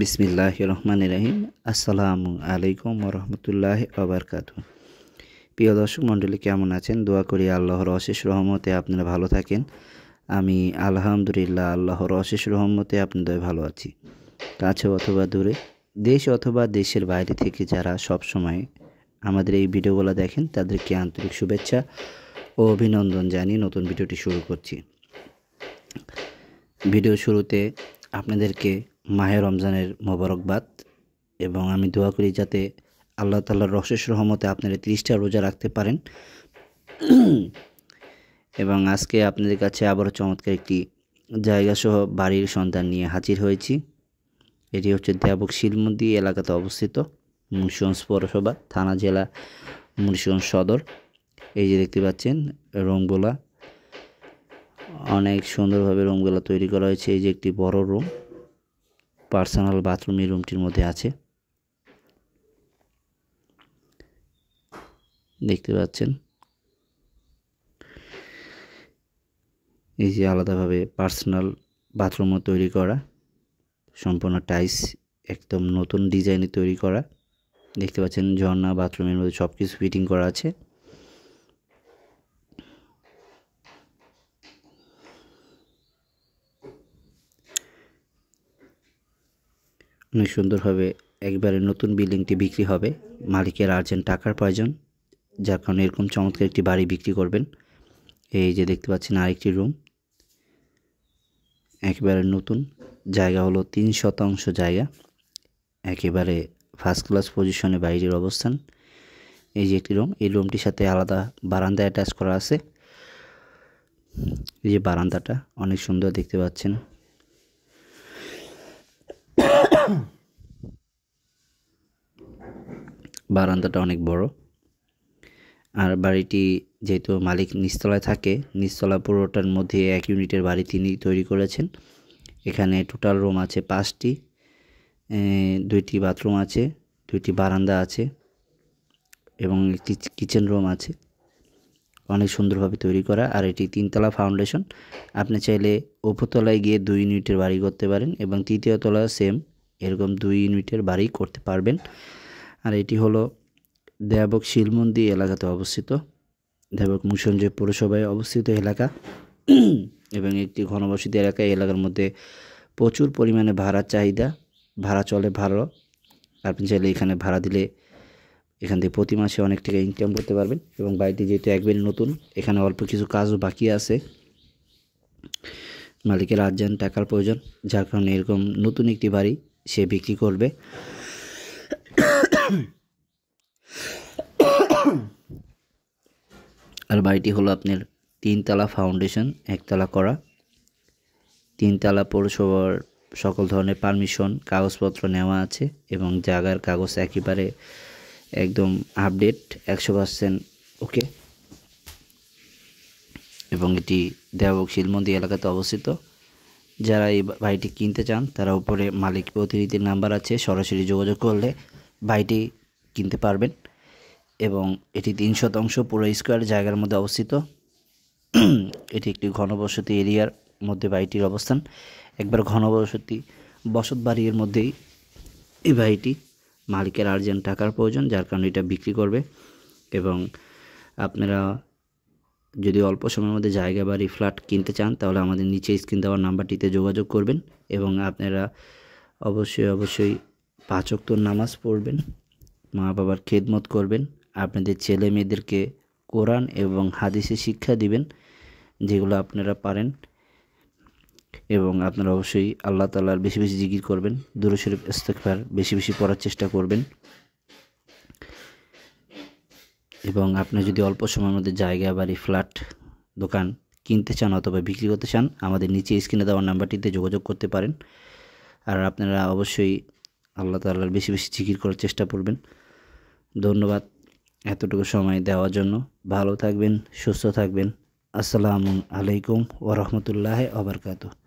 বিসমিল্লাহ রহমান রাহিম আসসালামু আলাইকুম রহমতুল্লাহ আবরকাত প্রিয় দর্শক মণ্ডলী কেমন আছেন দোয়া করি আল্লাহর অশেষ রহমতে আপনারা ভালো থাকেন আমি আলহামদুলিল্লাহ আল্লাহর অশেষ রহমতে আপনাদের ভালো আছি কাছে অথবা দূরে দেশ অথবা দেশের বাইরে থেকে যারা সব সময় আমাদের এই ভিডিওগুলো দেখেন তাদেরকে আন্তরিক শুভেচ্ছা ও অভিনন্দন জানিয়ে নতুন ভিডিওটি শুরু করছি ভিডিও শুরুতে আপনাদেরকে মাহে রমজানের মোবারকবাদ এবং আমি দোয়া করি যাতে আল্লাহ তাল্লাহর রসেস রহমতে আপনারা তিরিশটা রোজা রাখতে পারেন এবং আজকে আপনাদের কাছে আবারও চমৎকার একটি জায়গাসহ বাড়ির সন্তান নিয়ে হাজির হয়েছি এটি হচ্ছে দেবক শিলমন্দি এলাকাতে অবস্থিত মুন্সিগঞ্জ পৌরসভা থানা জেলা মুন্সিগঞ্জ সদর এই যে দেখতে পাচ্ছেন রঙগোলা অনেক সুন্দরভাবে রঙগোলা তৈরি করা হয়েছে এই যে একটি বড় রুম পার্সোনাল বাথরুম এই রুমটির মধ্যে আছে দেখতে পাচ্ছেন এই যে আলাদাভাবে পার্সোনাল বাথরুমও তৈরি করা সম্পূর্ণ টাইস একদম নতুন ডিজাইনে তৈরি করা দেখতে পাচ্ছেন ঝর্ণা বাথরুমের মধ্যে সব কিছু ফিটিং করা আছে সুন্দরভাবে একবারে নতুন বিল্ডিংটি বিক্রি হবে মালিকের আর্জেন্ট টাকার প্রয়োজন যার কারণে এরকম চমৎকার একটি বাড়ি বিক্রি করবেন এই যে দেখতে পাচ্ছেন আরেকটি রুম একেবারে নতুন জায়গা হলো তিন শতাংশ জায়গা একেবারে ফার্স্ট ক্লাস পজিশনে বাইরের অবস্থান এই যে একটি রুম এই রুমটির সাথে আলাদা বারান্দা অ্যাটাচ করা আছে এই যে বারান্দাটা অনেক সুন্দর দেখতে পাচ্ছেন বারান্দাটা অনেক বড় আর বাড়িটি যেহেতু মালিক নিচতলায় থাকে নিচতলা পুরোটার মধ্যে এক ইউনিটের বাড়ি তিনি তৈরি করেছেন এখানে টোটাল রুম আছে পাঁচটি দুইটি বাথরুম আছে দুইটি বারান্দা আছে এবং একটি কিচেন রুম আছে অনেক সুন্দরভাবে তৈরি করা আর এটি তিনতলা ফাউন্ডেশন আপনি চাইলে উপতলায় গিয়ে দুই ইউনিটের বাড়ি করতে পারেন এবং তৃতীয় তলা সেম এরকম দুই ইউনিটের বাড়ি করতে পারবেন আর এটি হলো দেয়াবক শিলমন্দি এলাকাতে অবস্থিত দেয়াবক মুসঞ্জয় পৌরসভায় অবস্থিত এলাকা এবং একটি ঘনবসতি এলাকা এলাকার মধ্যে প্রচুর পরিমাণে ভাড়া চাহিদা ভাড়া চলে ভালো আপনি চাইলে এখানে ভাড়া দিলে এখান থেকে প্রতি মাসে অনেক টাকা ইনকাম করতে পারবেন এবং বাড়িটি যেহেতু একবারই নতুন এখানে অল্প কিছু কাজও বাকি আছে মালিকের আর্জেন্ট টাকার প্রয়োজন যার কারণে এরকম নতুন একটি বাড়ি সে বিক্রি করবে আর বাড়িটি হলো আপনার তিনতলা ফাউন্ডেশন একতলা করা তিনতলা পৌরসভার সকল ধরনের পারমিশন কাগজপত্র নেওয়া আছে এবং জায়গার কাগজ একেবারে একদম আপডেট একশো পার্সেন্ট ওকে এবং এটি দেবক শিলমন্দি এলাকাতে অবস্থিত যারা এই বাড়িটি কিনতে চান তারা উপরে মালিক প্রতিনিধির নাম্বার আছে সরাসরি যোগাযোগ করলে বাড়িটি কিনতে পারবেন এবং এটি তিন শতাংশ পুরো স্কোয়ার জায়গার মধ্যে অবস্থিত এটি একটি ঘনবসতি এরিয়ার মধ্যে বাড়িটির অবস্থান একবার ঘনবসতি বসত বাড়ির মধ্যেই এই বাড়িটি মালিকের আর্জেন্ট টাকার প্রয়োজন যার কারণে এটা বিক্রি করবে এবং আপনারা যদি অল্প সময়ের মধ্যে জায়গা বাড়ি ফ্ল্যাট কিনতে চান তাহলে আমাদের নিচে স্ক্রিন দেওয়ার নাম্বারটিতে যোগাযোগ করবেন এবং আপনারা অবশ্যই অবশ্যই পাঁচক্তর নামাজ পড়বেন মা বাবার খেদমত করবেন আপনাদের ছেলে মেয়েদেরকে কোরআন এবং হাদিসে শিক্ষা দিবেন যেগুলো আপনারা পারেন এবং আপনারা অবশ্যই আল্লাহ তাল্লাহার বেশি বেশি জিগির করবেন দূরশরীফ ইস্তেকফার বেশি বেশি পড়ার চেষ্টা করবেন এবং আপনি যদি অল্প সময়ের মধ্যে জায়গা বাড়ি ফ্ল্যাট দোকান কিনতে চান অথবা বিক্রি করতে চান আমাদের নিচে স্ক্রিনে দেওয়া নাম্বারটিতে যোগাযোগ করতে পারেন আর আপনারা অবশ্যই আল্লাহ তাল্লার বেশি বেশি জিকির করার চেষ্টা করবেন ধন্যবাদ এতটুকু সময় দেওয়ার জন্য ভালো থাকবেন সুস্থ থাকবেন আসসালামু আলাইকুম ওরহমতুল্লাহ আবরকাতু